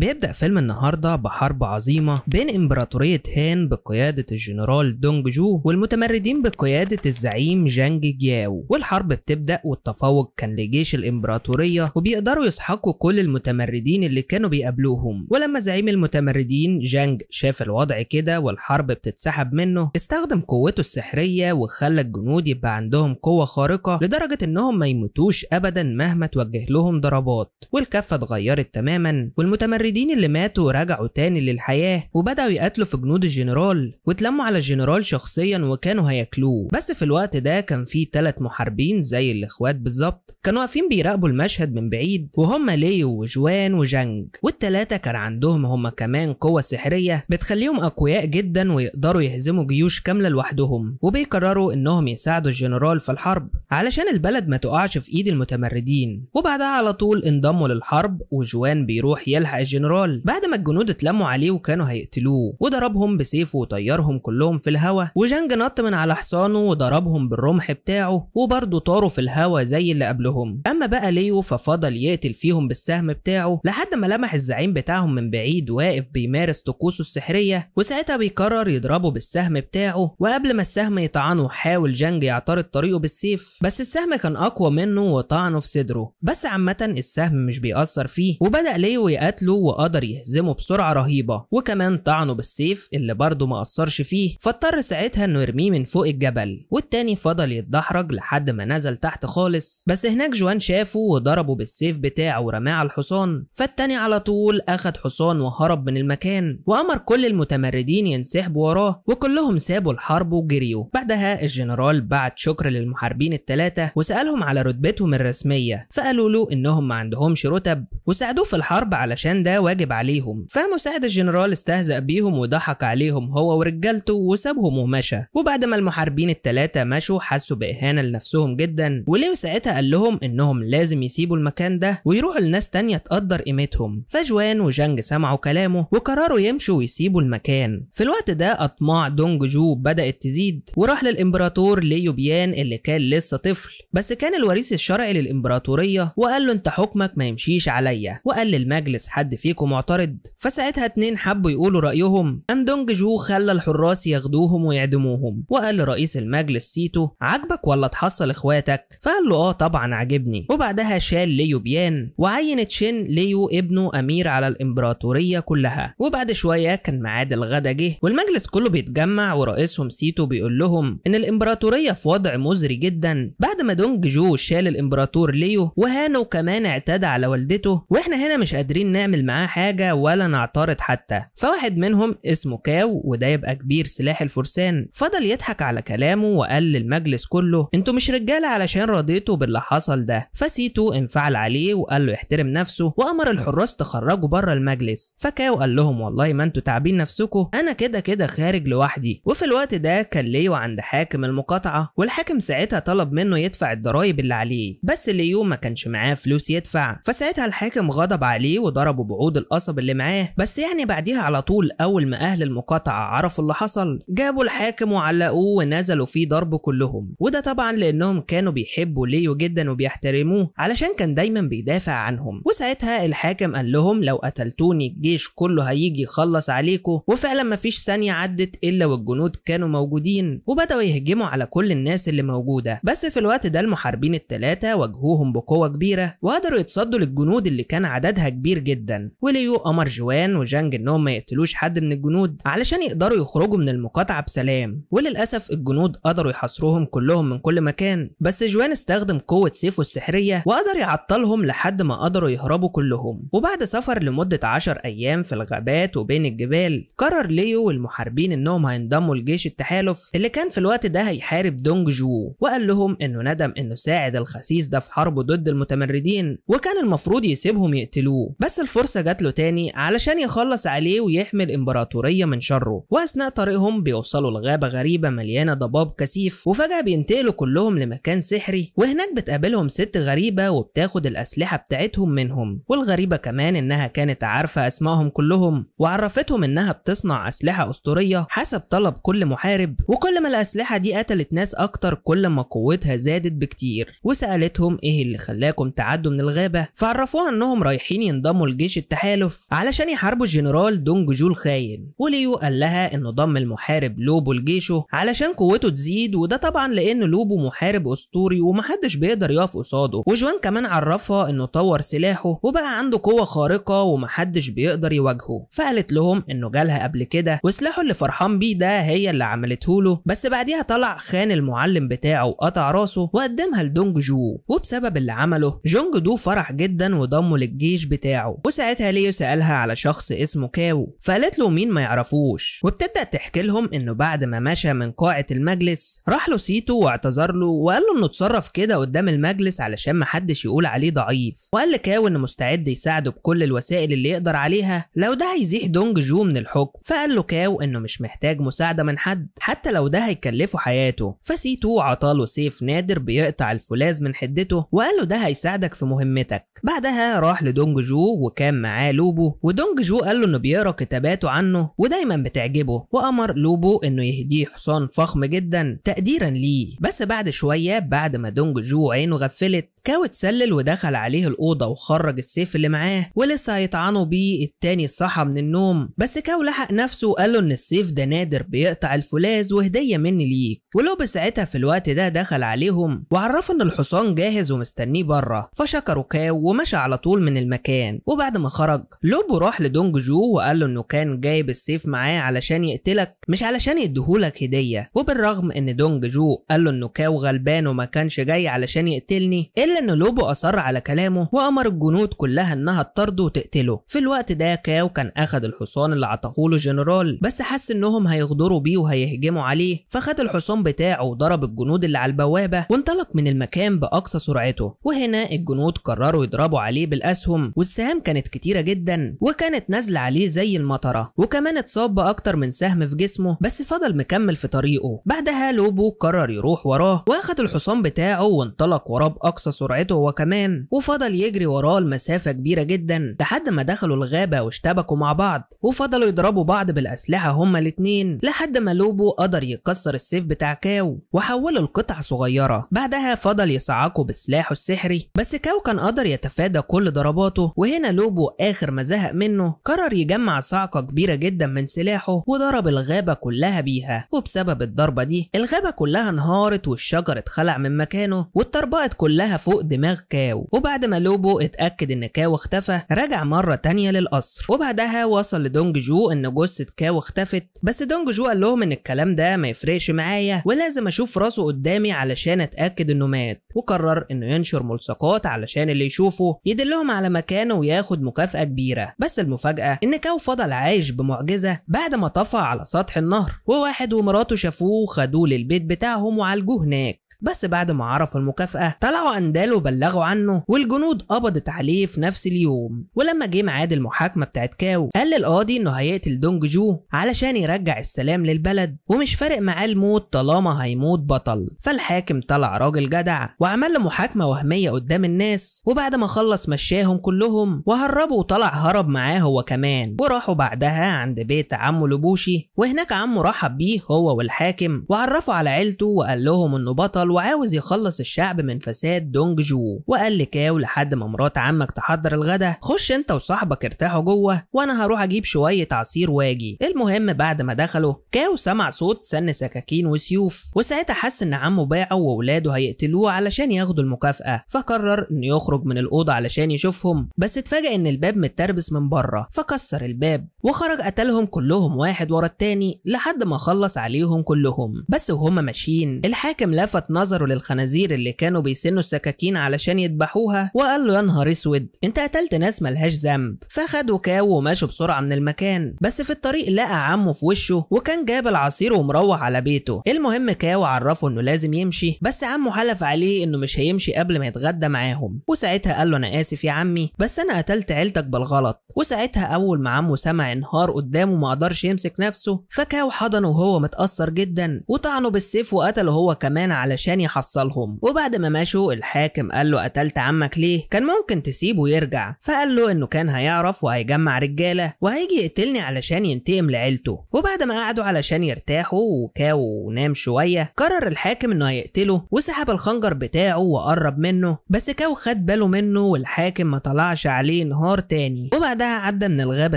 بيبدأ فيلم النهاردة بحرب عظيمة بين إمبراطورية هان بقيادة الجنرال دونج جو والمتمردين بقيادة الزعيم جانج جياو والحرب بتبدأ والتفوق كان لجيش الإمبراطورية وبيقدروا يسحقوا كل المتمردين اللي كانوا بيقابلوهم ولما زعيم المتمردين جانج شاف الوضع كده والحرب بتتسحب منه استخدم قوته السحرية وخلى الجنود يبقى عندهم قوة خارقة لدرجة إنهم ما يموتوش أبدا مهما توجه لهم ضربات والكفة اتغيرت تماما والمتمردين المتمردين اللي ماتوا رجعوا تاني للحياة وبدأوا يقاتلوا في جنود الجنرال واتلموا على الجنرال شخصيا وكانوا هياكلوه بس في الوقت ده كان في تلات محاربين زي الاخوات بالظبط كانوا واقفين بيراقبوا المشهد من بعيد وهم ليو وجوان وجانج والتلاتة كان عندهم هما كمان قوة سحرية بتخليهم أقوياء جدا ويقدروا يهزموا جيوش كاملة لوحدهم وبيقرروا إنهم يساعدوا الجنرال في الحرب علشان البلد ما تقعش في إيد المتمردين وبعدها على طول انضموا للحرب وجوان بيروح يلحق الجنرال الجنرال بعد ما الجنود اتلموا عليه وكانوا هيقتلوه وضربهم بسيفه وطيرهم كلهم في الهوا وجانج نط من على حصانه وضربهم بالرمح بتاعه وبرضه طاروا في الهوا زي اللي قبلهم اما بقى ليو ففضل يقتل فيهم بالسهم بتاعه لحد ما لمح الزعيم بتاعهم من بعيد واقف بيمارس طقوسه السحريه وساعتها بيقرر يضربه بالسهم بتاعه وقبل ما السهم يطعنه حاول جانج يعترض طريقه بالسيف بس السهم كان اقوى منه وطعنه في صدره بس عامه السهم مش بيأثر فيه وبدأ ليو يقاتله وقدر يهزمه بسرعة رهيبة وكمان طعنه بالسيف اللي برضه ما أثرش فيه فاضطر ساعتها إنه يرميه من فوق الجبل والتاني فضل يتدحرج لحد ما نزل تحت خالص بس هناك جوان شافه وضربه بالسيف بتاعه ورماه على الحصان فالتاني على طول أخد حصان وهرب من المكان وأمر كل المتمردين ينسحبوا وراه وكلهم سابوا الحرب وجريوا بعدها الجنرال بعت شكر للمحاربين التلاتة وسألهم على رتبتهم الرسمية فقالوا له إنهم ما عندهمش رتب وساعدوه في الحرب علشان ده ده واجب عليهم فمساعد الجنرال استهزأ بيهم وضحك عليهم هو ورجالته وسابهم ومشى وبعد ما المحاربين التلاتة مشوا حسوا بإهانة لنفسهم جدا وليو ساعتها قال لهم إنهم لازم يسيبوا المكان ده ويروحوا لناس تانية تقدر قيمتهم فجوان وجانج سمعوا كلامه وقرروا يمشوا ويسيبوا المكان في الوقت ده أطماع دونج جو بدأت تزيد وراح للإمبراطور ليو بيان اللي كان لسه طفل بس كان الوريث الشرعي للإمبراطورية وقال له أنت حكمك ما يمشيش عليا وقال للمجلس حد فيكم معترض فساعتها اتنين حبوا يقولوا رايهم ام دونج جو خلى الحراس ياخدوهم ويعدموهم وقال لرئيس المجلس سيتو عاجبك ولا تحصل اخواتك فقال له اه طبعا عاجبني وبعدها شال ليو بيان وعين تشين ليو ابنه امير على الامبراطوريه كلها وبعد شويه كان ميعاد الغدا جه والمجلس كله بيتجمع ورئيسهم سيتو بيقول لهم ان الامبراطوريه في وضع مزري جدا بعد ما دونج جو شال الامبراطور ليو وهانو كمان اعتدى على والدته واحنا هنا مش قادرين نعمل معاه حاجة ولا نعترض حتى فواحد منهم اسمه كاو وده يبقى كبير سلاح الفرسان فضل يضحك على كلامه وقال للمجلس كله انتوا مش رجالة علشان رضيتوا باللي حصل ده فسيتو انفعل عليه وقال له يحترم نفسه وأمر الحراس تخرجوا بره المجلس فكاو قال لهم والله ما انتوا تعبين نفسكم أنا كده كده خارج لوحدي وفي الوقت ده كان ليو عند حاكم المقاطعة والحاكم ساعتها طلب منه يدفع الضرايب اللي عليه بس ليو ما كانش معاه فلوس يدفع فساعتها الحاكم غضب عليه وضربه وعود القصب اللي معاه بس يعني بعديها على طول اول ما اهل المقاطعه عرفوا اللي حصل جابوا الحاكم وعلقوه ونزلوا فيه ضرب كلهم وده طبعا لانهم كانوا بيحبوا ليو جدا وبيحترموه علشان كان دايما بيدافع عنهم وساعتها الحاكم قال لهم لو قتلتوني الجيش كله هيجي يخلص عليكم وفعلا مفيش ثانيه عدت الا والجنود كانوا موجودين وبداوا يهجموا على كل الناس اللي موجوده بس في الوقت ده المحاربين الثلاثه واجهوهم بقوه كبيره وقدروا يتصدوا للجنود اللي كان عددها كبير جدا وليو أمر جوان وجانج إنهم ما يقتلوش حد من الجنود علشان يقدروا يخرجوا من المقاطعة بسلام وللأسف الجنود قدروا يحاصروهم كلهم من كل مكان بس جوان استخدم قوة سيفه السحرية وقدر يعطلهم لحد ما قدروا يهربوا كلهم وبعد سفر لمدة 10 أيام في الغابات وبين الجبال قرر ليو والمحاربين إنهم هينضموا لجيش التحالف اللي كان في الوقت ده هيحارب دونج جو وقال لهم إنه ندم إنه ساعد الخسيس ده في حربه ضد المتمردين وكان المفروض يسيبهم يقتلوه بس الفرصة جات له تاني علشان يخلص عليه ويحمي الإمبراطورية من شره وأثناء طريقهم بيوصلوا لغابة غريبة مليانة ضباب كثيف وفجأة بينتقلوا كلهم لمكان سحري وهناك بتقابلهم ست غريبة وبتاخد الأسلحة بتاعتهم منهم والغريبة كمان إنها كانت عارفة أسمائهم كلهم وعرفتهم إنها بتصنع أسلحة أسطورية حسب طلب كل محارب وكل ما الأسلحة دي قتلت ناس أكتر كل ما قوتها زادت بكتير وسألتهم إيه اللي خلاكم تعدوا من الغابة فعرفوها إنهم رايحين ينضموا لجيش التحالف علشان يحاربوا الجنرال دونج جو الخاين وليو قال لها انه ضم المحارب لوبو لجيشه علشان قوته تزيد وده طبعا لان لوبو محارب اسطوري ومحدش بيقدر يقف قصاده وجوان كمان عرفها انه طور سلاحه وبقى عنده قوه خارقه ومحدش بيقدر يواجهه فقالت لهم انه جالها قبل كده وسلاحه اللي فرحان بيه ده هي اللي عملته له بس بعديها طلع خان المعلم بتاعه وقطع راسه وقدمها لدونج جو وبسبب اللي عمله جونج دو فرح جدا وضمه للجيش بتاعه ساعتها ليو سألها على شخص اسمه كاو فقالت له مين ما يعرفوش وبتبدأ تحكي لهم انه بعد ما مشى من قاعة المجلس راح له سيتو واعتذر له وقال له انه اتصرف كده قدام المجلس علشان محدش يقول عليه ضعيف وقال لكاو انه مستعد يساعده بكل الوسائل اللي يقدر عليها لو ده هيزيح دونج جو من الحكم فقال له كاو انه مش محتاج مساعدة من حد حتى لو ده هيكلفه حياته فسيتو عطاله سيف نادر بيقطع الفولاذ من حدته وقال له ده هيساعدك في مهمتك بعدها راح لدونج جو وكان معاه لوبو ودونج جو قال له انه بيقرا كتاباته عنه ودايما بتعجبه وامر لوبو انه يهديه حصان فخم جدا تقديرا ليه بس بعد شويه بعد ما دونج جو عينه غفلت كاو اتسلل ودخل عليه الأوضة وخرج السيف اللي معاه ولسه هيطعنوا بيه التاني صحى من النوم بس كاو لحق نفسه وقال له إن السيف ده نادر بيقطع الفولاذ وهدية مني ليك ولوب ساعتها في الوقت ده دخل عليهم وعرفه إن الحصان جاهز ومستنيه بره فشكروا كاو ومشى على طول من المكان وبعد ما خرج لوبو راح لدونج جو وقال له إنه كان جايب السيف معاه علشان يقتلك مش علشان يديهولك هدية وبالرغم إن دونج جو قال له إنه كاو غلبان وما كانش جاي علشان يقتلني إلا إن لوبو أصر على كلامه وأمر الجنود كلها إنها تطرده وتقتله في الوقت ده كاو كان أخد الحصان اللي له جنرال بس حس إنهم هيغدروا بيه وهيهجموا عليه فخد الحصان بتاعه وضرب الجنود اللي على البوابة وانطلق من المكان بأقصى سرعته وهنا الجنود قرروا يضربوا عليه بالأسهم والسهام كانت كتيرة جدا وكانت نازلة عليه زي المطرة وكمان اتصاب بأكتر من سهم في جسمه بس فضل مكمل في طريقه بعدها لوبو قرر يروح وراه واخد الحصان بتاعه وانطلق وراه بأقصى سرعته هو كمان وفضل يجري وراه لمسافة كبيرة جدا لحد ما دخلوا الغابة واشتبكوا مع بعض وفضلوا يضربوا بعض بالأسلحة هما الاتنين لحد ما لوبو قدر يكسر السيف بتاع كاو وحوله لقطع صغيرة بعدها فضل يصعقه بسلاحه السحري بس كاو كان قدر يتفادى كل ضرباته وهنا لوبو آخر ما زهق منه قرر يجمع صعقة كبيرة جدا من سلاحه وضرب الغابة كلها بيها وبسبب الضربة دي الغابة كلها انهارت والشجر اتخلع من مكانه واتطربقت كلها فوق فوق دماغ كاو وبعد ما لوبو اتأكد ان كاو اختفى رجع مرة تانية للقصر وبعدها وصل لدونج جو ان جثة كاو اختفت بس دونج جو قال لهم ان الكلام ده ما يفرقش معايا ولازم اشوف راسه قدامي علشان اتأكد انه مات وقرر انه ينشر ملصقات علشان اللي يشوفه يدلهم على مكانه وياخد مكافأة كبيرة بس المفاجأة ان كاو فضل عايش بمعجزة بعد ما طفى على سطح النهر وواحد ومراته شافوه وخدوه للبيت بتاعهم وعالجوه هناك بس بعد ما عرفوا المكافأة طلعوا أندال وبلغوا عنه والجنود قبضت عليه في نفس اليوم ولما جه ميعاد المحاكمة بتاعت كاو قال للقاضي إنه هيقتل دونج جو علشان يرجع السلام للبلد ومش فارق معاه الموت طالما هيموت بطل فالحاكم طلع راجل جدع وعمل له محاكمة وهمية قدام الناس وبعد ما خلص مشاهم كلهم وهربوا وطلع هرب معاه هو كمان وراحوا بعدها عند بيت عمه لبوشي وهناك عمه رحب بيه هو والحاكم وعرفه على عيلته وقال لهم انه بطل يحصل وعاوز يخلص الشعب من فساد دونج جو وقال لكاو لحد ما مرات عمك تحضر الغدا خش انت وصاحبك ارتاحوا جوه وانا هروح اجيب شويه عصير واجي المهم بعد ما دخلوا كاو سمع صوت سن سكاكين وسيوف وساعتها حس ان عمه باعه واولاده هيقتلوه علشان ياخدوا المكافاه فقرر انه يخرج من الاوضه علشان يشوفهم بس اتفاجئ ان الباب متربس من بره فكسر الباب وخرج قتلهم كلهم واحد ورا التاني لحد ما خلص عليهم كلهم بس وهم ماشيين الحاكم لفت نظره للخنازير اللي كانوا بيسنوا السكاكين علشان يذبحوها وقال له يا نهار اسود انت قتلت ناس ملهاش ذنب فخدوا كاو وماشوا بسرعه من المكان بس في الطريق لقى عمه في وشه وكان جاب العصير ومروح على بيته المهم كاو عرفه انه لازم يمشي بس عمه حلف عليه انه مش هيمشي قبل ما يتغدى معاهم وساعتها قال له انا اسف يا عمي بس انا قتلت عيلتك بالغلط وساعتها اول ما عمه سمع انهار قدامه ما قدرش يمسك نفسه فكاو حضنه وهو متاثر جدا وطعنه بالسيف وقتله هو كمان علشان علشان يحصلهم وبعد ما مشوا الحاكم قال له قتلت عمك ليه كان ممكن تسيبه يرجع فقال له انه كان هيعرف وهيجمع رجاله وهيجي يقتلني علشان ينتقم لعيلته وبعد ما قعدوا علشان يرتاحوا وكاو ونام شويه قرر الحاكم انه هيقتله وسحب الخنجر بتاعه وقرب منه بس كاو خد باله منه والحاكم ما طلعش عليه نهار تاني وبعدها عدى من الغابه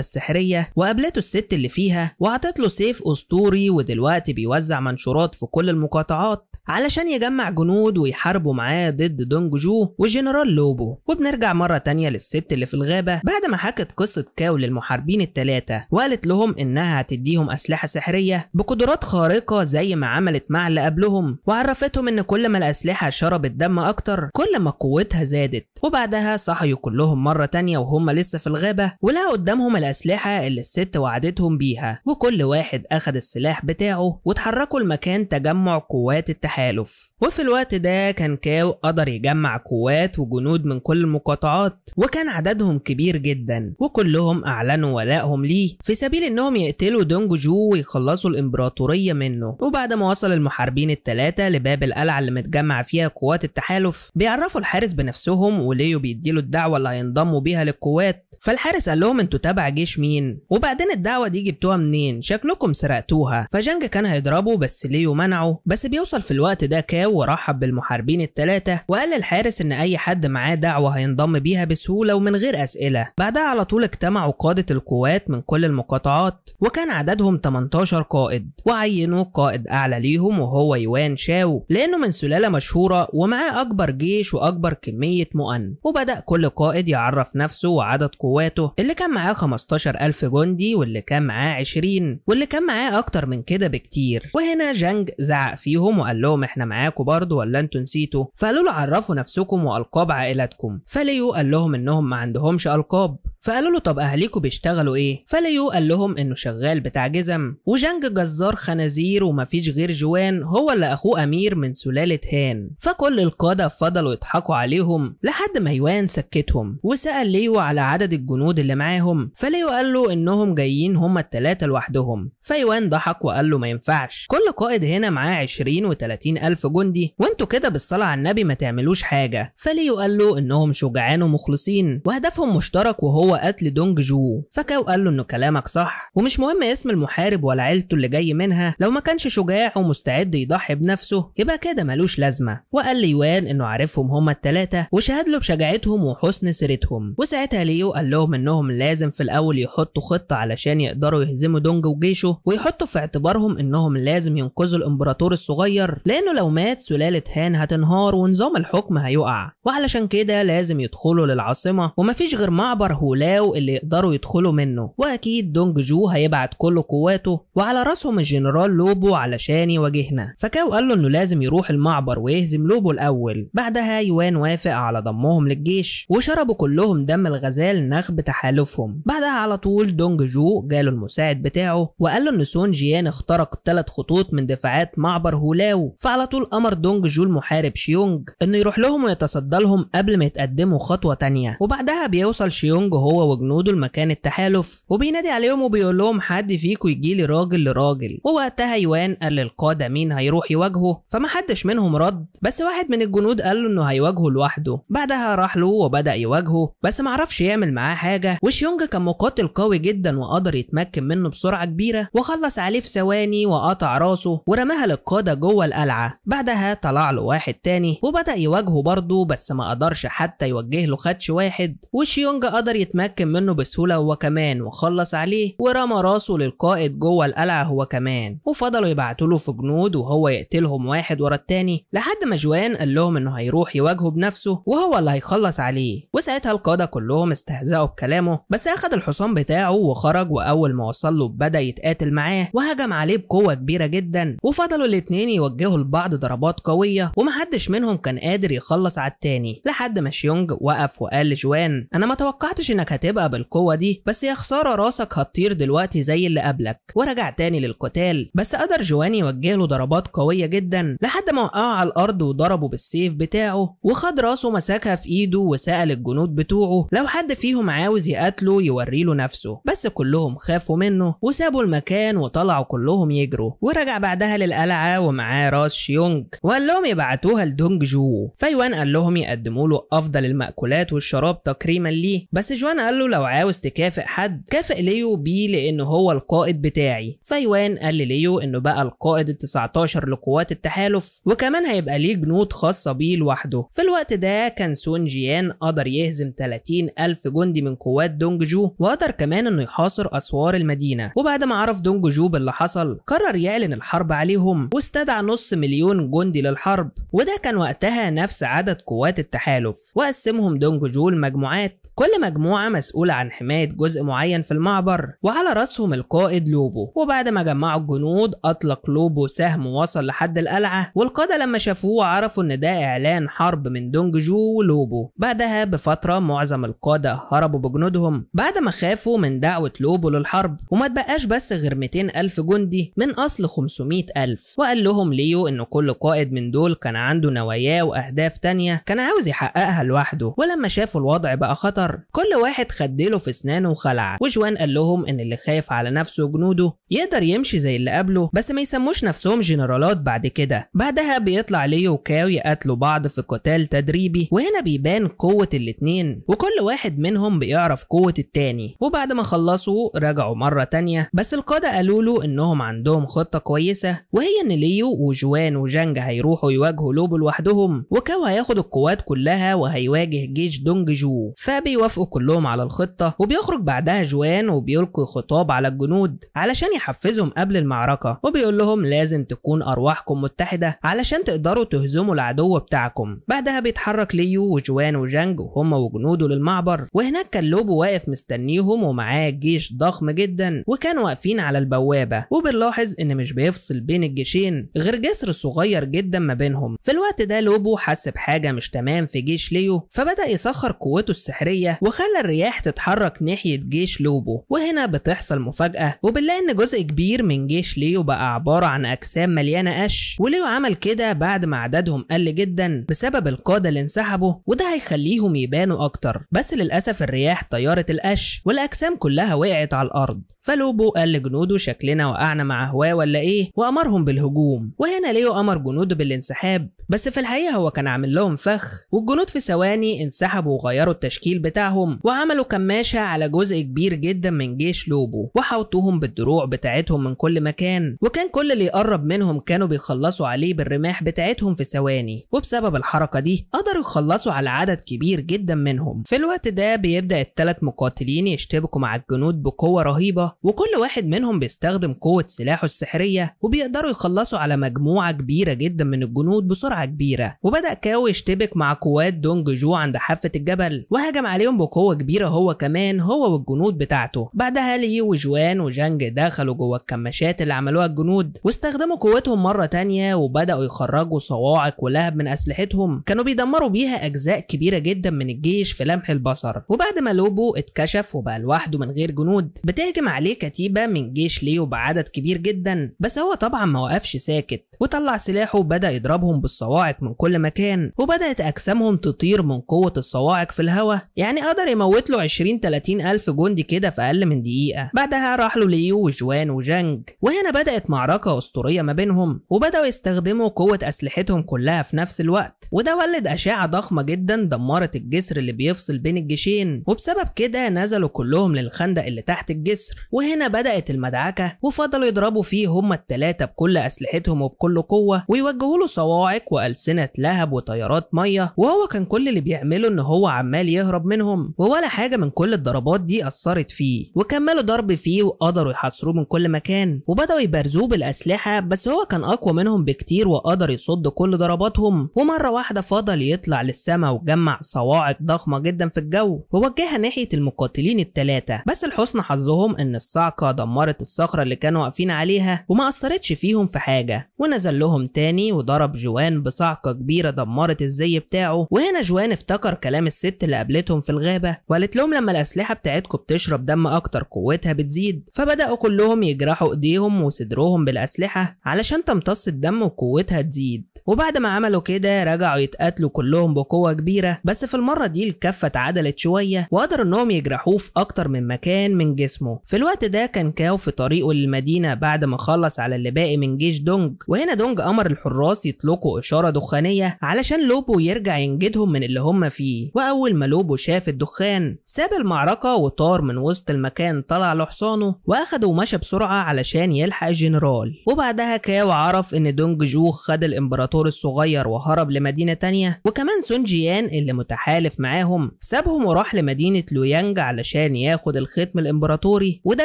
السحريه وقابلته الست اللي فيها وعطت له سيف اسطوري ودلوقتي بيوزع منشورات في كل المقاطعات علشان يجمع يجمع جنود ويحاربوا معاه ضد دونج جو والجنرال لوبو وبنرجع مرة تانية للست اللي في الغابة بعد ما حكت قصة كاو للمحاربين الثلاثه وقالت لهم إنها هتديهم أسلحة سحرية بقدرات خارقة زي ما عملت مع اللي قبلهم وعرفتهم إن كل ما الأسلحة شربت دم أكتر كل ما قوتها زادت وبعدها صحيوا كلهم مرة تانية وهم لسه في الغابة ولقوا قدامهم الأسلحة اللي الست وعدتهم بيها وكل واحد اخذ السلاح بتاعه وتحركوا لمكان تجمع قوات التحالف وفي الوقت ده كان كاو قدر يجمع قوات وجنود من كل المقاطعات وكان عددهم كبير جدا وكلهم أعلنوا ولائهم ليه في سبيل إنهم يقتلوا دونج جو ويخلصوا الإمبراطورية منه وبعد ما وصل المحاربين الثلاثة لباب القلعة اللي متجمع فيها قوات التحالف بيعرفوا الحارس بنفسهم وليو بيديله الدعوة اللي هينضموا بيها للقوات فالحارس قال لهم انتوا تبع جيش مين وبعدين الدعوه دي جبتوها منين شكلكم سرقتوها فجانج كان هيضربه بس ليو منعه بس بيوصل في الوقت ده كاكاو ورحب بالمحاربين الثلاثة وقال للحارس إن أي حد معاه دعوة هينضم بيها بسهولة ومن غير أسئلة بعدها على طول اجتمعوا قادة القوات من كل المقاطعات وكان عددهم 18 قائد وعينوا قائد أعلى ليهم وهو يوان شاو لأنه من سلالة مشهورة ومعاه أكبر جيش وأكبر كمية مؤن وبدأ كل قائد يعرف نفسه وعدد قواته اللي كان معاه 15000 جندي واللي كان معاه 20 واللي كان معاه أكتر من كده بكتير وهنا جانج زعق فيهم وقال لهم احنا معاه معاكوا برضه ولا انتوا نسيتوا فقالوا له عرفوا نفسكم والقاب عائلتكم فليو قال لهم انهم ما عندهمش القاب فقالوا له طب اهليكوا بيشتغلوا ايه فليو قال لهم انه شغال بتاع جزم وجانج جزار خنازير ومفيش غير جوان هو اللي اخوه امير من سلاله هان فكل القاده فضلوا يضحكوا عليهم لحد ما يوان سكتهم وسال ليو على عدد الجنود اللي معاهم فليو قال له انهم جايين هما التلاته لوحدهم فيوان ضحك وقال له ما ينفعش كل قائد هنا معاه 20 و30 ألف جندي وانتوا كده بالصلاة على النبي ما تعملوش حاجة فليو قال له انهم شجعان ومخلصين وهدفهم مشترك وهو قتل دونج جو فكاو قال له ان كلامك صح ومش مهم اسم المحارب ولا عيلته اللي جاي منها لو ما كانش شجاع ومستعد يضحي بنفسه يبقى كده ملوش لازمة وقال ليوان انه عارفهم هما الثلاثه وشهد له بشجاعتهم وحسن سيرتهم وساعتها ليو قال لهم انهم لازم في الاول يحطوا خطة علشان يقدروا يهزموا دونج وجيشه له ويحطوا في اعتبارهم انهم لازم ينقذوا الامبراطور الصغير لانه لو مات سلالة هان هتنهار ونظام الحكم هيقع وعلشان كده لازم يدخلوا للعاصمة ومفيش غير معبر هولاو اللي يقدروا يدخلوا منه واكيد دونج جو هيبعت كل قواته وعلى راسهم الجنرال لوبو علشان يواجهنا فكاو قال له انه لازم يروح المعبر ويهزم لوبو الاول بعدها يوان وافق على ضمهم للجيش وشربوا كلهم دم الغزال نخب تحالفهم بعدها على طول دونج جو جاله المساعد بتاعه وقال قال له ان سون جيان اخترق ثلاث خطوط من دفاعات معبر هولاو فعلى طول امر دونج جو المحارب شيونج انه يروح لهم ويتصدى لهم قبل ما يتقدموا خطوه ثانيه وبعدها بيوصل شيونج هو وجنوده لمكان التحالف وبينادي عليهم وبيقول لهم حد فيكم يجي لي راجل لراجل ووقتها يوان قال للقاده مين هيروح يواجهه فمحدش منهم رد بس واحد من الجنود قال له انه هيواجهه لوحده بعدها راح له وبدا يواجهه بس معرفش يعمل معاه حاجه وشيونج كان مقاتل قوي جدا وقدر يتمكن منه بسرعه كبيره وخلص عليه في ثواني وقطع راسه ورماها للقادة جوه القلعة بعدها طلع له واحد تاني وبدأ يواجهه برضه بس ما قدرش حتى يوجه له خدش واحد وشيونج قدر يتمكن منه بسهولة هو كمان وخلص عليه ورمى راسه للقائد جوه القلعة هو كمان وفضلوا يبعتوا له في جنود وهو يقتلهم واحد ورا التاني لحد ما جوان قال لهم انه هيروح يواجهه بنفسه وهو اللي هيخلص عليه وساعتها القادة كلهم استهزأوا بكلامه بس اخد الحصان بتاعه وخرج واول ما وصل له بدأ يتقاتل قاتل معاه وهجم عليه بقوة كبيرة جدا وفضلوا الاتنين يوجهوا لبعض ضربات قوية ومحدش منهم كان قادر يخلص على التاني لحد ما شيونج وقف وقال لجوان أنا ما توقعتش إنك هتبقى بالقوة دي بس يا خسارة راسك هتطير دلوقتي زي اللي قبلك ورجع تاني للقتال بس قدر جوان يوجه له ضربات قوية جدا لحد ما وقعه على الأرض وضربه بالسيف بتاعه وخد راسه مسكها في إيده وسأل الجنود بتوعه لو حد فيهم عاوز يقاتله يوريله نفسه بس كلهم خافوا منه وسابوا المكان المكان وطلعوا كلهم يجروا ورجع بعدها للقلعة ومعاه راس شيونج وقال لهم يبعتوها لدونج جو فيوان قال لهم يقدموا له أفضل المأكولات والشراب تكريما ليه بس جوان قال له لو عاوز تكافئ حد كافئ ليو بيه لأن هو القائد بتاعي فيوان قال لليو إنه بقى القائد ال 19 لقوات التحالف وكمان هيبقى ليه جنود خاصة بيه لوحده في الوقت ده كان سون جيان قدر يهزم 30 ألف جندي من قوات دونج جو وقدر كمان إنه يحاصر أسوار المدينة وبعد ما عرف دونج جو باللي حصل قرر يعلن الحرب عليهم واستدعى نص مليون جندي للحرب وده كان وقتها نفس عدد قوات التحالف وقسمهم دونج جو لمجموعات كل مجموعة مسؤولة عن حماية جزء معين في المعبر وعلى رأسهم القائد لوبو وبعد ما جمعوا الجنود أطلق لوبو سهم وصل لحد القلعة والقادة لما شافوه عرفوا إن ده إعلان حرب من دونج جو ولوبو بعدها بفترة معظم القادة هربوا بجنودهم بعد ما خافوا من دعوة لوبو للحرب وما تبقاش بس غير 200 ألف جندي من أصل 500 ألف وقال لهم ليو إن كل قائد من دول كان عنده نواياه وأهداف تانية كان عاوز يحققها لوحده ولما شافوا الوضع بقى خطر كل واحد خدله في أسنانه وخلع وجوان قال لهم إن اللي خايف على نفسه وجنوده يقدر يمشي زي اللي قبله بس ما يسموش نفسهم جنرالات بعد كده بعدها بيطلع ليو وكاو يقاتلوا بعض في قتال تدريبي وهنا بيبان قوة الاتنين وكل واحد منهم بيعرف قوة التاني وبعد ما خلصوا رجعوا مرة تانية بس القائد القادة قالوا له إنهم عندهم خطة كويسة وهي إن ليو وجوان وجانج هيروحوا يواجهوا لوبو لوحدهم وكاو هياخد القوات كلها وهيواجه جيش دونج جو فبيوافقوا كلهم على الخطة وبيخرج بعدها جوان وبيلقي خطاب على الجنود علشان يحفزهم قبل المعركة وبيقول لهم لازم تكون أرواحكم متحدة علشان تقدروا تهزموا العدو بتاعكم بعدها بيتحرك ليو وجوان وجانج وهم وجنوده للمعبر وهناك كان لوبو واقف مستنيهم ومعاه جيش ضخم جدا وكانوا واقفين على البوابة وبنلاحظ إن مش بيفصل بين الجيشين غير جسر صغير جدا ما بينهم في الوقت ده لوبو حس بحاجة مش تمام في جيش ليو فبدأ يسخر قوته السحرية وخلى الرياح تتحرك ناحية جيش لوبو وهنا بتحصل مفاجأة وبنلاقي إن جزء كبير من جيش ليو بقى عبارة عن أجسام مليانة قش وليو عمل كده بعد ما عددهم قل جدا بسبب القادة اللي انسحبوا وده هيخليهم يبانوا أكتر بس للأسف الرياح طيارة القش والأجسام كلها وقعت على الأرض فلوبو قال جنوده شكلنا وقعنا مع هواه ولا ايه وامرهم بالهجوم وهنا ليو امر جنوده بالانسحاب بس في الحقيقه هو كان عامل لهم فخ والجنود في ثواني انسحبوا وغيروا التشكيل بتاعهم وعملوا كماشه على جزء كبير جدا من جيش لوبو وحوطوهم بالدروع بتاعتهم من كل مكان وكان كل اللي يقرب منهم كانوا بيخلصوا عليه بالرماح بتاعتهم في ثواني وبسبب الحركه دي قدروا يخلصوا على عدد كبير جدا منهم في الوقت ده بيبدا الثلاث مقاتلين يشتبكوا مع الجنود بقوه رهيبه وكل واحد منهم منهم بيستخدم قوة سلاحه السحرية وبيقدروا يخلصوا على مجموعة كبيرة جدا من الجنود بسرعة كبيرة وبدأ كاو يشتبك مع قوات دونج جو عند حافة الجبل وهجم عليهم بقوة كبيرة هو كمان هو والجنود بتاعته بعدها لي وجوان وجانج دخلوا جوه الكماشات اللي عملوها الجنود واستخدموا قوتهم مرة تانية وبدأوا يخرجوا صواعق ولهب من أسلحتهم كانوا بيدمروا بيها أجزاء كبيرة جدا من الجيش في لمح البصر وبعد ما لوبو اتكشف وبقى لوحده من غير جنود بتهجم عليه كتيبة من الجيش ليه وبعدد كبير جدا بس هو طبعا ما وقفش ساكت وطلع سلاحه وبدأ يضربهم بالصواعق من كل مكان وبدأت أجسامهم تطير من قوة الصواعق في الهوا يعني قدر يموت له 20 30 ألف جندي كده في أقل من دقيقة بعدها راح له ليو وجوان وجانج وهنا بدأت معركة أسطورية ما بينهم وبدأوا يستخدموا قوة أسلحتهم كلها في نفس الوقت وده ولد أشعة ضخمة جدا دمرت الجسر اللي بيفصل بين الجيشين وبسبب كده نزلوا كلهم للخندق اللي تحت الجسر وهنا بدأت الم المدعكة وفضلوا يضربوا فيه هما التلاتة بكل أسلحتهم وبكل قوة ويوجهوا له صواعق وألسنة لهب وطيارات مية وهو كان كل اللي بيعمله إن هو عمال يهرب منهم ولا حاجة من كل الضربات دي أثرت فيه وكملوا ضرب فيه وقدروا يحاصروه من كل مكان وبدأوا يبرزوه بالأسلحة بس هو كان أقوى منهم بكتير وقدر يصد كل ضرباتهم ومرة واحدة فضل يطلع للسماء وجمع صواعق ضخمة جدا في الجو ووجهها ناحية المقاتلين التلاتة بس لحسن حظهم إن الصعقة دمرت كسرت الصخرة اللي كانوا واقفين عليها وما أثرتش فيهم في حاجة ونزل لهم تاني وضرب جوان بصعقة كبيرة دمرت الزي بتاعه وهنا جوان افتكر كلام الست اللي قابلتهم في الغابة وقالت لهم لما الأسلحة بتاعتكم بتشرب دم أكتر قوتها بتزيد فبدأوا كلهم يجرحوا إيديهم وصدرهم بالأسلحة علشان تمتص الدم وقوتها تزيد وبعد ما عملوا كده رجعوا يتقاتلوا كلهم بقوة كبيرة بس في المرة دي الكفة اتعدلت شوية وقدروا إنهم يجرحوه في أكتر من مكان من جسمه في الوقت ده كان كاو لقاه في طريقه للمدينة بعد ما خلص على اللي باقي من جيش دونج وهنا دونج أمر الحراس يطلقوا إشارة دخانية علشان لوبو يرجع ينجدهم من اللي هم فيه وأول ما لوبو شاف الدخان ساب المعركة وطار من وسط المكان طلع لحصانه وأخده ومشى بسرعة علشان يلحق الجنرال وبعدها كاو عرف إن دونج جوخ خد الإمبراطور الصغير وهرب لمدينة تانية وكمان سون جيان اللي متحالف معاهم سابهم وراح لمدينة لويانج علشان ياخد الختم الإمبراطوري وده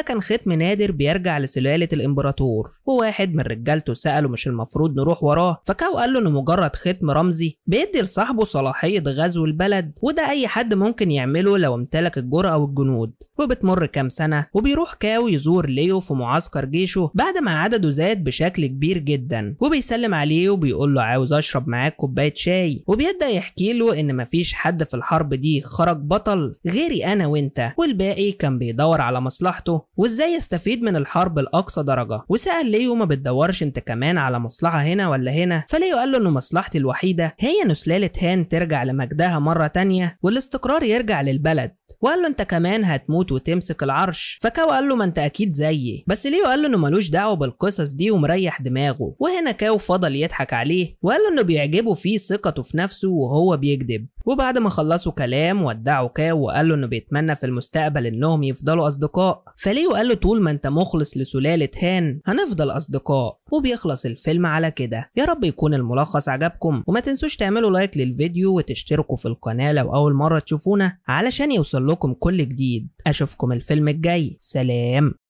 كان ختم نادي نادر بيرجع لسلالة الإمبراطور وواحد من رجالته سأله مش المفروض نروح وراه فكاو قال له إنه مجرد ختم رمزي بيدي لصاحبه صلاحية غزو البلد وده أي حد ممكن يعمله لو امتلك الجرأة والجنود وبتمر كام سنة وبيروح كاو يزور ليو في معسكر جيشه بعد ما عدده زاد بشكل كبير جدا وبيسلم عليه وبيقول له عاوز أشرب معاك كوباية شاي وبيبدأ يحكي له إن مفيش حد في الحرب دي خرج بطل غيري أنا وأنت والباقي كان بيدور على مصلحته وإزاي يستفيد هيستفيد من الحرب لأقصى درجة وسأل ليو ما بتدورش انت كمان على مصلحة هنا ولا هنا فليو قال له ان مصلحتي الوحيدة هي ان سلالة هان ترجع لمجدها مرة تانية والاستقرار يرجع للبلد وقال له انت كمان هتموت وتمسك العرش فكاو قال له ما انت اكيد زيي بس ليه قال له انه ملوش دعوه بالقصص دي ومريح دماغه وهنا كاو فضل يضحك عليه وقال له انه بيعجبه فيه ثقته في نفسه وهو بيكذب وبعد ما خلصوا كلام ودعوا كاو وقال له انه بيتمنى في المستقبل انهم يفضلوا اصدقاء فليو قال له طول ما انت مخلص لسلالة هان هنفضل اصدقاء وبيخلص الفيلم على كده يا رب يكون الملخص عجبكم وما تنسوش تعملوا لايك للفيديو وتشتركوا في القناة لو اول مرة تشوفونا علشان يوصل لكم كل جديد اشوفكم الفيلم الجاي سلام